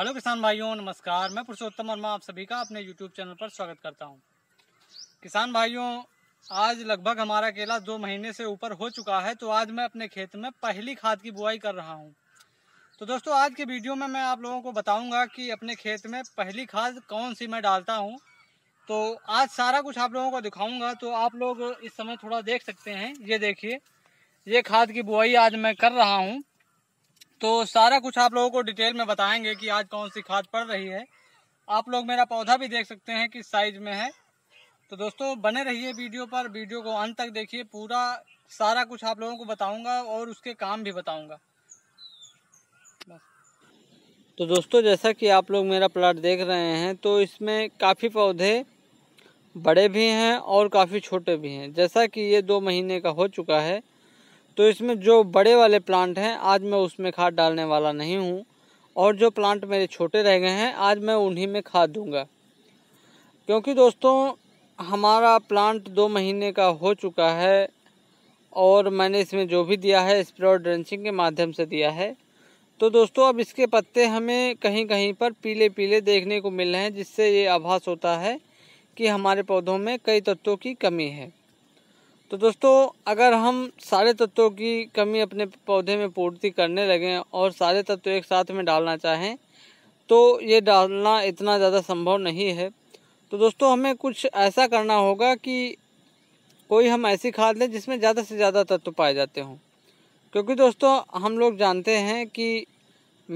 hello किसान भाइयों नमस्कार मैं पुरुषोत्तम वर्मा आप सभी का अपने यूट्यूब चैनल पर स्वागत करता हूं किसान भाइयों आज लगभग हमारा केला दो महीने से ऊपर हो चुका है तो आज मैं अपने खेत में पहली खाद की बुआई कर रहा हूं तो दोस्तों आज के वीडियो में मैं आप लोगों को बताऊंगा कि अपने खेत में पहली खाद कौन सी मैं डालता हूँ तो आज सारा कुछ आप लोगों को दिखाऊँगा तो आप लोग इस समय थोड़ा देख सकते हैं ये देखिए ये खाद की बुआई आज मैं कर रहा हूँ तो सारा कुछ आप लोगों को डिटेल में बताएंगे कि आज कौन सी खाद पड़ रही है आप लोग मेरा पौधा भी देख सकते हैं किस साइज में है तो दोस्तों बने रहिए वीडियो पर वीडियो को अंत तक देखिए पूरा सारा कुछ आप लोगों को बताऊंगा और उसके काम भी बताऊंगा तो दोस्तों जैसा कि आप लोग मेरा प्लाट देख रहे हैं तो इसमें काफ़ी पौधे बड़े भी हैं और काफ़ी छोटे भी हैं जैसा कि ये दो महीने का हो चुका है तो इसमें जो बड़े वाले प्लांट हैं आज मैं उसमें खाद डालने वाला नहीं हूँ और जो प्लांट मेरे छोटे रह गए हैं आज मैं उन्हीं में खाद दूंगा क्योंकि दोस्तों हमारा प्लांट दो महीने का हो चुका है और मैंने इसमें जो भी दिया है स्प्रे और ड्रेंचिंग के माध्यम से दिया है तो दोस्तों अब इसके पत्ते हमें कहीं कहीं पर पीले पीले देखने को मिल रहे हैं जिससे ये आभास होता है कि हमारे पौधों में कई तत्वों की कमी है तो दोस्तों अगर हम सारे तत्वों की कमी अपने पौधे में पूर्ति करने लगें और सारे तत्व एक साथ में डालना चाहें तो ये डालना इतना ज़्यादा संभव नहीं है तो दोस्तों हमें कुछ ऐसा करना होगा कि कोई हम ऐसी खाद लें जिसमें ज़्यादा से ज़्यादा तत्व पाए जाते हों क्योंकि दोस्तों हम लोग जानते हैं कि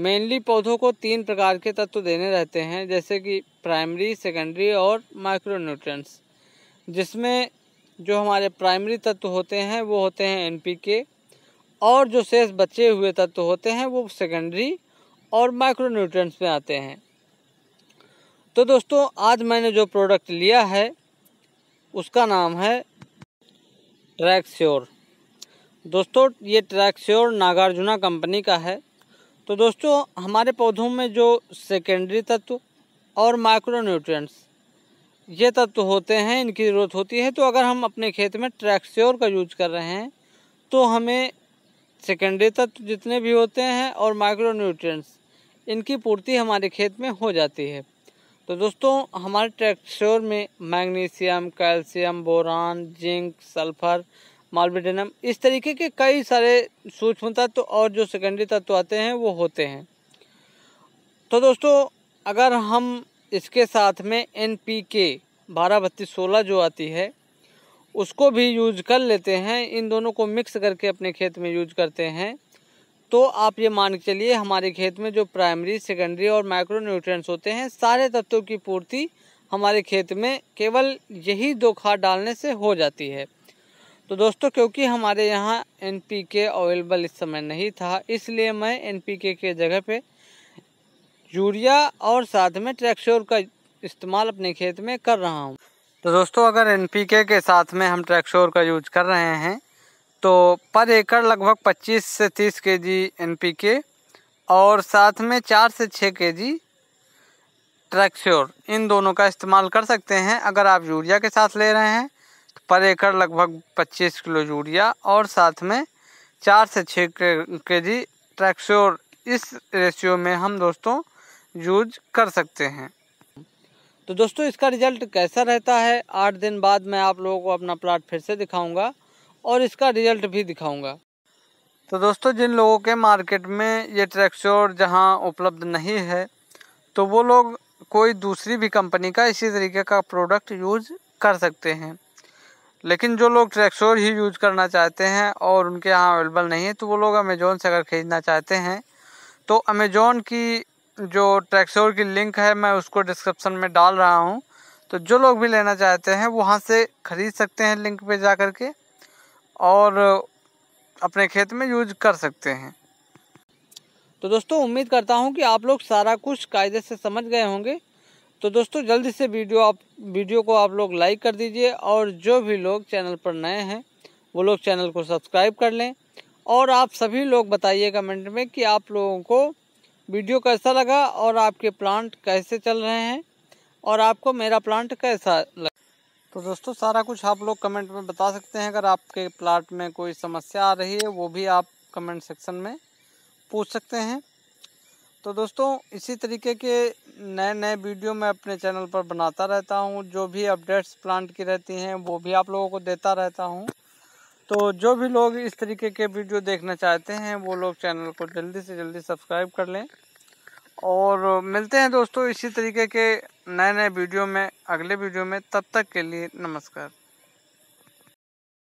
मेनली पौधों को तीन प्रकार के तत्व देने रहते हैं जैसे कि प्राइमरी सेकेंडरी और माइक्रो जिसमें जो हमारे प्राइमरी तत्व होते हैं वो होते हैं एनपीके और जो शेष बचे हुए तत्व होते हैं वो सेकेंडरी और माइक्रोन्यूट्रिएंट्स में आते हैं तो दोस्तों आज मैंने जो प्रोडक्ट लिया है उसका नाम है ट्रैक्स्योर दोस्तों ये ट्रैक्स्योर नागार्जुना कंपनी का है तो दोस्तों हमारे पौधों में जो सेकेंडरी तत्व और माइक्रोन्यूट्रिएंट्स ये तत्व होते हैं इनकी ज़रूरत होती है तो अगर हम अपने खेत में ट्रैक्स्योर का यूज कर रहे हैं तो हमें सेकेंडरी तत्व जितने भी होते हैं और माइक्रो न्यूट्रिएंट्स इनकी पूर्ति हमारे खेत में हो जाती है तो दोस्तों हमारे ट्रैक्स्योर में magnesium calcium boron zinc sulphur molybdenum इस तरीके के कई सारे सूक्ष्म तत्व और जो सेकेंडरी तत्व आते हैं वो होते हैं तो दोस्तों अगर हम इसके साथ में एन पी के बारह बत्तीस सोलह जो आती है उसको भी यूज कर लेते हैं इन दोनों को मिक्स करके अपने खेत में यूज करते हैं तो आप ये मान के चलिए हमारे खेत में जो प्राइमरी सेकेंडरी और माइक्रो न्यूट्रिएंट्स होते हैं सारे तत्वों की पूर्ति हमारे खेत में केवल यही दो खाद डालने से हो जाती है तो दोस्तों क्योंकि हमारे यहाँ एन पी के अवेलेबल इस समय नहीं था इसलिए मैं एन पी के, जगह पर यूरिया और साथ में ट्रैक्सोर का इस्तेमाल अपने खेत में कर रहा हूँ तो दोस्तों अगर एन के साथ में हम ट्रैक्सोर का यूज कर रहे हैं तो पर एकड़ लगभग 25 से 30 के जी एन और साथ में 4 से 6 के जी ट्रैक्श्योर इन दोनों का इस्तेमाल कर सकते हैं अगर आप यूरिया के साथ ले रहे हैं तो पर एकड़ लगभग 25 किलो यूरिया और साथ में 4 से 6 के जी ट्रैक्श्योर इस रेशियो में हम दोस्तों यूज कर सकते हैं तो दोस्तों इसका रिज़ल्ट कैसा रहता है आठ दिन बाद मैं आप लोगों को अपना प्लाट फिर से दिखाऊंगा और इसका रिज़ल्ट भी दिखाऊंगा तो दोस्तों जिन लोगों के मार्केट में ये ट्रैक्सोर जहाँ उपलब्ध नहीं है तो वो लोग कोई दूसरी भी कंपनी का इसी तरीके का प्रोडक्ट यूज़ कर सकते हैं लेकिन जो लोग ट्रैक्सोर ही यूज़ करना चाहते हैं और उनके यहाँ अवेलेबल नहीं है तो वो लोग अमेजोन से अगर ख़रीदना चाहते हैं तो अमेजोन की जो ट्रैक्सोर की लिंक है मैं उसको डिस्क्रिप्शन में डाल रहा हूँ तो जो लोग भी लेना चाहते हैं वहाँ से ख़रीद सकते हैं लिंक पे जा कर के और अपने खेत में यूज कर सकते हैं तो दोस्तों उम्मीद करता हूँ कि आप लोग सारा कुछ कायदे से समझ गए होंगे तो दोस्तों जल्दी से वीडियो आप वीडियो को आप लोग लाइक कर दीजिए और जो भी लोग चैनल पर नए हैं वो लोग चैनल को सब्सक्राइब कर लें और आप सभी लोग बताइए कमेंट में कि आप लोगों को वीडियो कैसा लगा और आपके प्लांट कैसे चल रहे हैं और आपको मेरा प्लांट कैसा लगा तो दोस्तों सारा कुछ आप लोग कमेंट में बता सकते हैं अगर आपके प्लांट में कोई समस्या आ रही है वो भी आप कमेंट सेक्शन में पूछ सकते हैं तो दोस्तों इसी तरीके के नए नए वीडियो मैं अपने चैनल पर बनाता रहता हूँ जो भी अपडेट्स प्लांट की रहती हैं वो भी आप लोगों को देता रहता हूँ तो जो भी लोग इस तरीके के वीडियो देखना चाहते हैं वो लोग चैनल को जल्दी से जल्दी सब्सक्राइब कर लें और मिलते हैं दोस्तों इसी तरीके के नए नए वीडियो में अगले वीडियो में तब तक के लिए नमस्कार